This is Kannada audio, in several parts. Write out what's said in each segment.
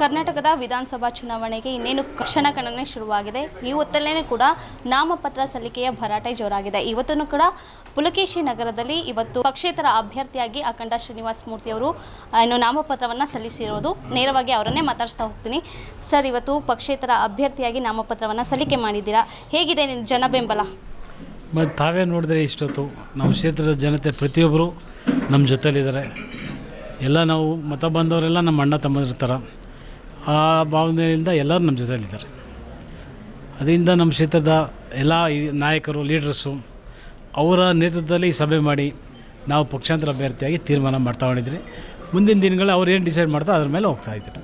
ಕರ್ನಾಟಕದ ವಿಧಾನಸಭಾ ಚುನಾವಣೆಗೆ ಇನ್ನೇನು ಕ್ಷಣ ಕಣನೇ ಶುರುವಾಗಿದೆ ಈ ಹೊತ್ತಲ್ಲೇ ಕೂಡ ನಾಮಪತ್ರ ಸಲ್ಲಿಕೆಯ ಭರಾಟೆ ಜೋರಾಗಿದೆ ಇವತ್ತನ್ನು ಕೂಡ ಪುಲಕೇಶಿ ನಗರದಲ್ಲಿ ಇವತ್ತು ಪಕ್ಷೇತರ ಅಭ್ಯರ್ಥಿಯಾಗಿ ಅಖಂಡ ಶ್ರೀನಿವಾಸ ಮೂರ್ತಿಯವರು ಇನ್ನು ನಾಮಪತ್ರವನ್ನು ಸಲ್ಲಿಸಿರೋದು ನೇರವಾಗಿ ಅವರನ್ನೇ ಮಾತಾಡಿಸ್ತಾ ಹೋಗ್ತೀನಿ ಸರ್ ಇವತ್ತು ಪಕ್ಷೇತರ ಅಭ್ಯರ್ಥಿಯಾಗಿ ನಾಮಪತ್ರವನ್ನು ಸಲ್ಲಿಕೆ ಮಾಡಿದ್ದೀರಾ ಹೇಗಿದೆ ಜನ ಬೆಂಬಲ ಮತ್ತು ತಾವೇ ನೋಡಿದ್ರೆ ಇಷ್ಟೊತ್ತು ನಮ್ಮ ಕ್ಷೇತ್ರದ ಜನತೆ ಪ್ರತಿಯೊಬ್ಬರು ನಮ್ಮ ಜೊತೆಲಿದ್ದಾರೆ ಎಲ್ಲ ನಾವು ಮತ ಬಂದವರೆಲ್ಲ ನಮ್ಮ ಅಣ್ಣ ತಮ್ಮದಿರ್ತಾರೆ ಆ ಭಾವನೆಯಿಂದ ಎಲ್ಲರೂ ನಮ್ಮ ಜೊತೆಯಲ್ಲಿದ್ದಾರೆ ಅದರಿಂದ ನಮ್ಮ ಕ್ಷೇತ್ರದ ಎಲ್ಲ ನಾಯಕರು ಲೀಡರ್ಸು ಅವರ ನೇತೃತ್ವದಲ್ಲಿ ಸಭೆ ಮಾಡಿ ನಾವು ಪಕ್ಷಾಂತರ ಅಭ್ಯರ್ಥಿಯಾಗಿ ತೀರ್ಮಾನ ಮಾಡ್ತಾ ಮಾಡಿದ್ರಿ ಮುಂದಿನ ದಿನಗಳು ಅವ್ರು ಏನು ಡಿಸೈಡ್ ಮಾಡ್ತಾರೆ ಅದ್ರ ಮೇಲೆ ಹೋಗ್ತಾ ಇದ್ದರು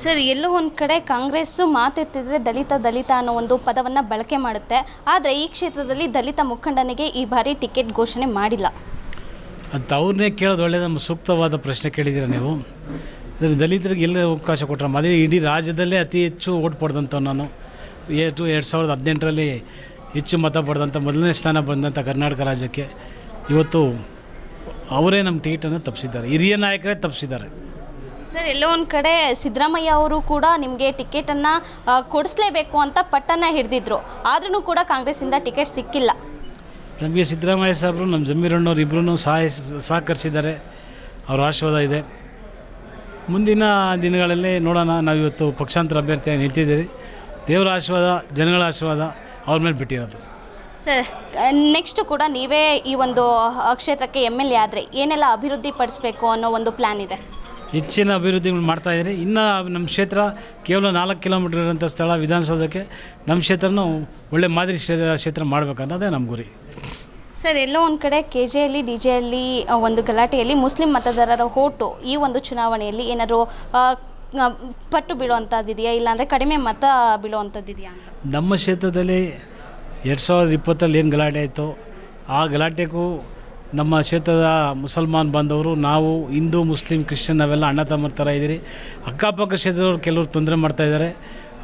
ಸರ್ ಎಲ್ಲೋ ಒಂದು ಕಡೆ ಕಾಂಗ್ರೆಸ್ಸು ಮಾತೆತ್ತಿದ್ರೆ ದಲಿತ ದಲಿತ ಅನ್ನೋ ಒಂದು ಪದವನ್ನು ಬಳಕೆ ಮಾಡುತ್ತೆ ಆದರೆ ಈ ಕ್ಷೇತ್ರದಲ್ಲಿ ದಲಿತ ಮುಖಂಡನಿಗೆ ಈ ಬಾರಿ ಟಿಕೆಟ್ ಘೋಷಣೆ ಮಾಡಿಲ್ಲ ಅಂತ ಅವ್ರನ್ನೇ ಕೇಳೋದು ಒಳ್ಳೆಯ ನಮ್ಮ ಸೂಕ್ತವಾದ ಪ್ರಶ್ನೆ ಕೇಳಿದ್ದೀರ ನೀವು ಅಂದರೆ ದಲಿತರಿಗೆ ಎಲ್ಲ ಅವಕಾಶ ಕೊಟ್ಟರೆ ಅದೇ ಇಡೀ ರಾಜ್ಯದಲ್ಲೇ ಅತಿ ಹೆಚ್ಚು ಓಟ್ ಪಡೆದಂಥ ನಾನು ಎ ಟು ಎರಡು ಸಾವಿರದ ಹದಿನೆಂಟರಲ್ಲಿ ಹೆಚ್ಚು ಮತ ಪಡೆದಂಥ ಮೊದಲನೇ ಸ್ಥಾನ ಬಂದಂಥ ಕರ್ನಾಟಕ ರಾಜ್ಯಕ್ಕೆ ಇವತ್ತು ಅವರೇ ನಮ್ಮ ಟಿಕೆಟನ್ನು ತಪ್ಪಿಸಿದ್ದಾರೆ ಹಿರಿಯ ನಾಯಕರೇ ತಪ್ಪಿಸಿದ್ದಾರೆ ಸರ್ ಎಲ್ಲೋ ಒಂದು ಕಡೆ ಸಿದ್ದರಾಮಯ್ಯ ಅವರು ಕೂಡ ನಿಮಗೆ ಟಿಕೆಟನ್ನು ಕೊಡಿಸ್ಲೇಬೇಕು ಅಂತ ಪಟ್ಟನ್ನು ಹಿಡಿದಿದ್ರು ಆದ್ರೂ ಕೂಡ ಕಾಂಗ್ರೆಸ್ಸಿಂದ ಟಿಕೆಟ್ ಸಿಕ್ಕಿಲ್ಲ ನಮಗೆ ಸಿದ್ದರಾಮಯ್ಯ ಸಾಹೇಬರು ನಮ್ಮ ಜಮೀರಣ್ಣವ್ರು ಇಬ್ಬರೂ ಸಹಾಯ ಸಹಕರಿಸಿದ್ದಾರೆ ಅವ್ರ ಆಶೀರ್ವಾದ ಇದೆ ಮುಂದಿನ ದಿನಗಳಲ್ಲಿ ನೋಡೋಣ ನಾವು ಇವತ್ತು ಪಕ್ಷಾಂತರ ಅಭ್ಯರ್ಥಿ ನಿಲ್ತಿದ್ದೀರಿ ದೇವರ ಆಶೀರ್ವಾದ ಜನಗಳ ಆಶೀರ್ವಾದ ಅವ್ರ ಮೇಲೆ ಬಿಟ್ಟಿರೋದು ಸರ್ ನೆಕ್ಸ್ಟು ಕೂಡ ನೀವೇ ಈ ಒಂದು ಕ್ಷೇತ್ರಕ್ಕೆ ಎಮ್ ಎಲ್ ಎ ಆದರೆ ಏನೆಲ್ಲ ಅಭಿವೃದ್ಧಿ ಪಡಿಸಬೇಕು ಅನ್ನೋ ಒಂದು ಪ್ಲ್ಯಾನ್ ಇದೆ ಹೆಚ್ಚಿನ ಅಭಿವೃದ್ಧಿಗಳು ಮಾಡ್ತಾಯಿದ್ದೀರಿ ಇನ್ನು ನಮ್ಮ ಕ್ಷೇತ್ರ ಕೇವಲ ನಾಲ್ಕು ಕಿಲೋಮೀಟರ್ ಇರೋಂಥ ಸ್ಥಳ ವಿಧಾನಸೌಧಕ್ಕೆ ನಮ್ಮ ಕ್ಷೇತ್ರನೂ ಒಳ್ಳೆ ಮಾದರಿ ಕ್ಷೇತ್ರ ಕ್ಷೇತ್ರ ಮಾಡಬೇಕನ್ನೋದೇ ನಮ್ಮ ಗುರಿ ಸರ್ ಎಲ್ಲೋ ಒಂದು ಕಡೆ ಕೆ ಜಿಯಲ್ಲಿ ಡಿ ಅಲ್ಲಿ ಒಂದು ಗಲಾಟೆಯಲ್ಲಿ ಮುಸ್ಲಿಂ ಮತದಾರರ ಓಟು ಈ ಒಂದು ಚುನಾವಣೆಯಲ್ಲಿ ಏನಾದರೂ ಪಟ್ಟು ಬೀಳುವಂಥದ್ದಿದೆಯಾ ಇಲ್ಲಾಂದರೆ ಕಡಿಮೆ ಮತ ಬೀಳುವಂಥದ್ದಿದೆಯಾ ನಮ್ಮ ಕ್ಷೇತ್ರದಲ್ಲಿ ಎರಡು ಸಾವಿರದ ಇಪ್ಪತ್ತರಲ್ಲಿ ಏನು ಗಲಾಟೆ ಆಯಿತು ಆ ಗಲಾಟೆಗೂ ನಮ್ಮ ಕ್ಷೇತ್ರದ ಮುಸಲ್ಮಾನ್ ಬಂದವರು ನಾವು ಹಿಂದೂ ಮುಸ್ಲಿಂ ಕ್ರಿಶ್ಚಿಯನ್ ನಾವೆಲ್ಲ ಅಣ್ಣ ತಮ್ಮ ಥರ ಇದ್ದೀರಿ ಅಕ್ಕಪಕ್ಕ ಕ್ಷೇತ್ರದವ್ರು ಕೆಲವರು ತೊಂದರೆ ಮಾಡ್ತಾಯಿದ್ದಾರೆ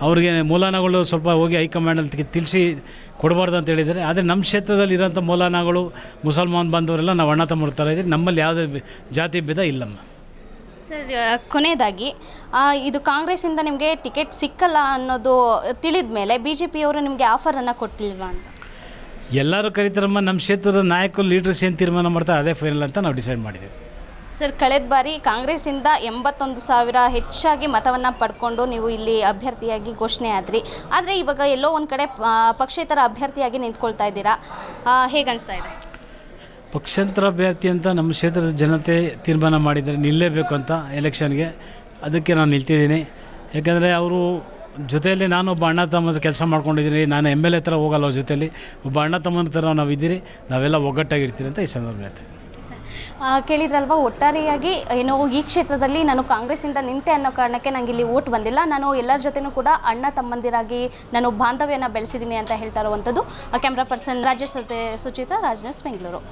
ಅವ್ರಿಗೆ ಮೂಲಾನಗಳು ಸ್ವಲ್ಪ ಹೋಗಿ ಹೈಕಮಾಂಡಲ್ಲಿ ತಿಳಿಸಿ ಕೊಡಬಾರ್ದು ಅಂತ ಹೇಳಿದ್ದಾರೆ ಆದರೆ ನಮ್ಮ ಕ್ಷೇತ್ರದಲ್ಲಿರೋಂಥ ಇರೋಂಥ ಮೂಲಾನಗಳು ಮುಸಲ್ಮಾನ್ ಬಂದವರೆಲ್ಲ ನಾವು ಅಣ್ಣ ತಮ್ಮ ಥರ ಇದ್ದೀವಿ ನಮ್ಮಲ್ಲಿ ಯಾವುದೇ ಜಾತಿ ಭೇದ ಇಲ್ಲಮ್ಮ ಸರ್ ಕೊನೆಯದಾಗಿ ಇದು ಕಾಂಗ್ರೆಸ್ಸಿಂದ ನಿಮಗೆ ಟಿಕೆಟ್ ಸಿಕ್ಕಲ್ಲ ಅನ್ನೋದು ತಿಳಿದ ಮೇಲೆ ಬಿ ಜೆ ಪಿಯವರು ನಿಮಗೆ ಆಫರನ್ನು ಕೊಟ್ಟಿಲ್ವ ಅಂತ ಎಲ್ಲರೂ ಕರೀತಾರಮ್ಮ ನಮ್ಮ ಕ್ಷೇತ್ರದ ನಾಯಕರು ಲೀಡರ್ಸ್ ಏನು ತೀರ್ಮಾನ ಮಾಡ್ತಾರೆ ಅದೇ ಫೈನಲ್ ಅಂತ ನಾವು ಡಿಸೈಡ್ ಮಾಡಿದ್ದೀವಿ ಸರ್ ಕಳೆದ ಬಾರಿ ಕಾಂಗ್ರೆಸ್ಸಿಂದ ಎಂಬತ್ತೊಂದು ಸಾವಿರ ಹೆಚ್ಚಾಗಿ ಮತವನ್ನು ಪಡ್ಕೊಂಡು ನೀವು ಇಲ್ಲಿ ಅಭ್ಯರ್ಥಿಯಾಗಿ ಘೋಷಣೆ ಆದ್ರಿ ಆದರೆ ಇವಾಗ ಎಲ್ಲೋ ಒಂದು ಕಡೆ ಪಕ್ಷೇತರ ಅಭ್ಯರ್ಥಿಯಾಗಿ ನಿಂತ್ಕೊಳ್ತಾ ಇದ್ದೀರಾ ಅನಿಸ್ತಾ ಇದೆ ಪಕ್ಷಾಂತರ ಅಭ್ಯರ್ಥಿ ಅಂತ ನಮ್ಮ ಕ್ಷೇತ್ರದ ಜನತೆ ತೀರ್ಮಾನ ಮಾಡಿದರೆ ನಿಲ್ಲಲೇಬೇಕು ಅಂತ ಎಲೆಕ್ಷನ್ಗೆ ಅದಕ್ಕೆ ನಾನು ನಿಲ್ತಿದ್ದೀನಿ ಯಾಕಂದರೆ ಅವರು ಜೊತೆಯಲ್ಲಿ ನಾನು ಒಬ್ಬ ಅಣ್ಣ ತಮ್ಮ ಕೆಲಸ ಮಾಡ್ಕೊಂಡಿದ್ದೀನಿ ನಾನು ಎಮ್ ಎಲ್ ಎ ಥರ ಹೋಗಲ್ಲ ಅವ್ರ ಜೊತೆಯಲ್ಲಿ ಒಬ್ಬ ಅಣ್ಣ ತಮ್ಮನ ಥರ ನಾವು ಇದ್ದೀರಿ ನಾವೆಲ್ಲ ಒಗ್ಗಟ್ಟಾಗಿರ್ತೀರಿ ಅಂತ ಈ ಸಂದರ್ಭ ಹೇಳ್ತೀನಿ ಕೇಳಿದ್ರಲ್ವ ಒಟ್ಟಾರೆಯಾಗಿ ಏನೋ ಈ ಕ್ಷೇತ್ರದಲ್ಲಿ ನಾನು ಕಾಂಗ್ರೆಸ್ಸಿಂದ ನಿಂತೆ ಅನ್ನೋ ಕಾರಣಕ್ಕೆ ನನಗೆ ಇಲ್ಲಿ ಓಟ್ ಬಂದಿಲ್ಲ ನಾನು ಎಲ್ಲರ ಜೊತೆನೂ ಕೂಡ ಅಣ್ಣ ತಮ್ಮಂದಿರಾಗಿ ನಾನು ಬಾಂಧವ್ಯನ ಬೆಳೆಸಿದ್ದೀನಿ ಅಂತ ಹೇಳ್ತಾ ಇರುವಂಥದ್ದು ಕ್ಯಾಮ್ರಾ ಪರ್ಸನ್ ರಾಜ್ಯ ಸುಚಿತ್ರಾ ರಾಜ್ ಬೆಂಗಳೂರು